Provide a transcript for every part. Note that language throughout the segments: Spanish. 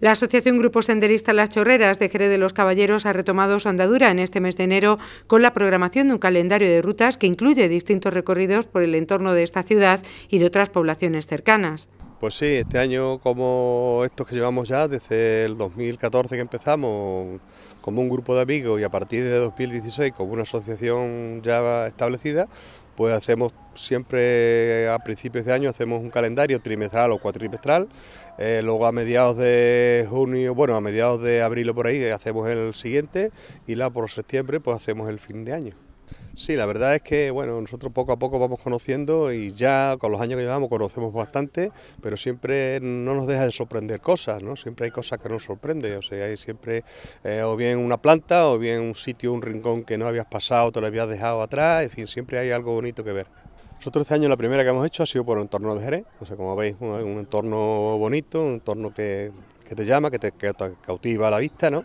La Asociación Grupo Senderista Las Chorreras de Jerez de los Caballeros ha retomado su andadura en este mes de enero con la programación de un calendario de rutas que incluye distintos recorridos por el entorno de esta ciudad y de otras poblaciones cercanas. Pues sí, este año como estos que llevamos ya desde el 2014 que empezamos como un grupo de amigos y a partir de 2016 como una asociación ya establecida, pues hacemos siempre a principios de año hacemos un calendario trimestral o cuatrimestral. Eh, luego a mediados de junio, bueno, a mediados de abril o por ahí eh, hacemos el siguiente y la por septiembre pues hacemos el fin de año. Sí, la verdad es que bueno, nosotros poco a poco vamos conociendo y ya con los años que llevamos conocemos bastante, pero siempre no nos deja de sorprender cosas, ¿no? Siempre hay cosas que nos sorprenden, o sea, hay siempre eh, o bien una planta o bien un sitio, un rincón que no habías pasado, te lo habías dejado atrás, en fin, siempre hay algo bonito que ver. Nosotros este año la primera que hemos hecho ha sido por el entorno de Jerez, o sea, como veis, un, entorno bonito, un entorno que, te llama, que te, que te cautiva la vista, ¿no?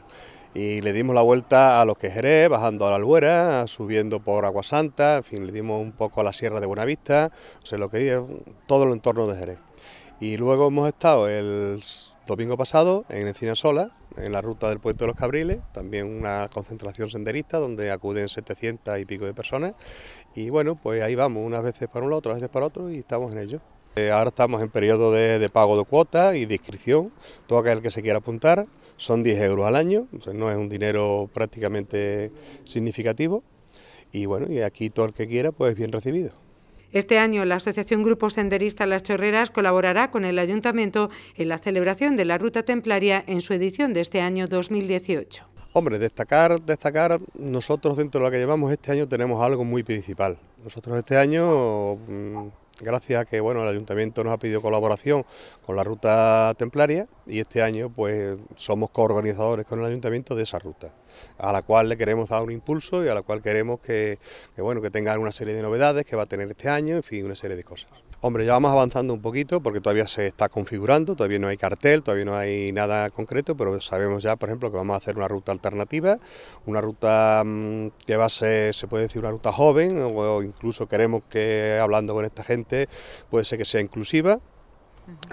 y le dimos la vuelta a los Jerez... bajando a la Albuera, subiendo por Santa, en fin, le dimos un poco a la Sierra de Buenavista, o sea, lo que es todo el entorno de Jerez. Y luego hemos estado el domingo pasado en Encinasola... en la ruta del Puente de los Cabriles, también una concentración senderista donde acuden 700 y pico de personas. Y bueno, pues ahí vamos, unas veces para un lado, otras veces para otro y estamos en ello. Eh, ahora estamos en periodo de, pago de cuotas y de inscripción. Todo aquel que se quiera apuntar son 10 euros al año, no es un dinero prácticamente significativo. Y bueno, y aquí todo el que quiera, pues bien recibido. Este año la Asociación Grupo Senderista Las Chorreras colaborará con el Ayuntamiento en la celebración de la Ruta Templaria en su edición de este año 2018. Hombre, destacar, destacar, nosotros dentro de lo que llevamos este año tenemos algo muy principal. Nosotros este año mm, gracias a que bueno el ayuntamiento nos ha pedido colaboración con la ruta templaria y este año pues somos coorganizadores con el ayuntamiento de esa ruta a la cual le queremos dar un impulso y a la cual queremos que, bueno que tenga una serie de novedades que va a tener este año en fin una serie de cosas Hombre, ya vamos avanzando un poquito porque todavía se está configurando, todavía no hay cartel, todavía no hay nada concreto, pero sabemos ya, por ejemplo, que vamos a hacer una ruta alternativa, una ruta mm, que va a ser, se puede decir, una ruta joven, o incluso queremos que, hablando con esta gente, puede ser que sea inclusiva,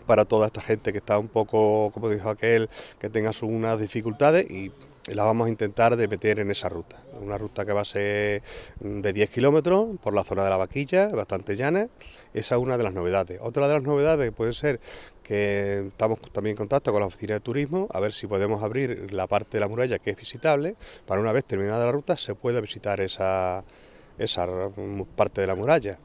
para toda esta gente que está un poco, como dijo aquel, que tenga unas dificultades y la vamos a intentar de meter en esa ruta. Una ruta que va a ser mm, de 10 kilómetros por la zona de la vaquilla, bastante llana. Esa es una de las novedades. Otra de las novedades puede ser que estamos también en contacto con la oficina de turismo, a ver si podemos abrir la parte de la muralla que es visitable. Para una vez terminada la ruta se pueda visitar esa, esa mm, parte de la muralla.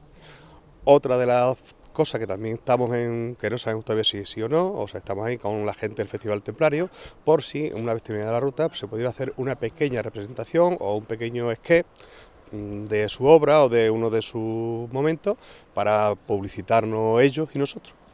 Otra de las cosa que también estamos en, que no sabemos todavía si sí o no, o sea, estamos ahí con la gente del Festival Templario, por si una vez terminada la ruta se pudiera hacer una pequeña representación o un pequeño esqué mm, de su obra o de uno de sus momentos para publicitarnos ellos y nosotros.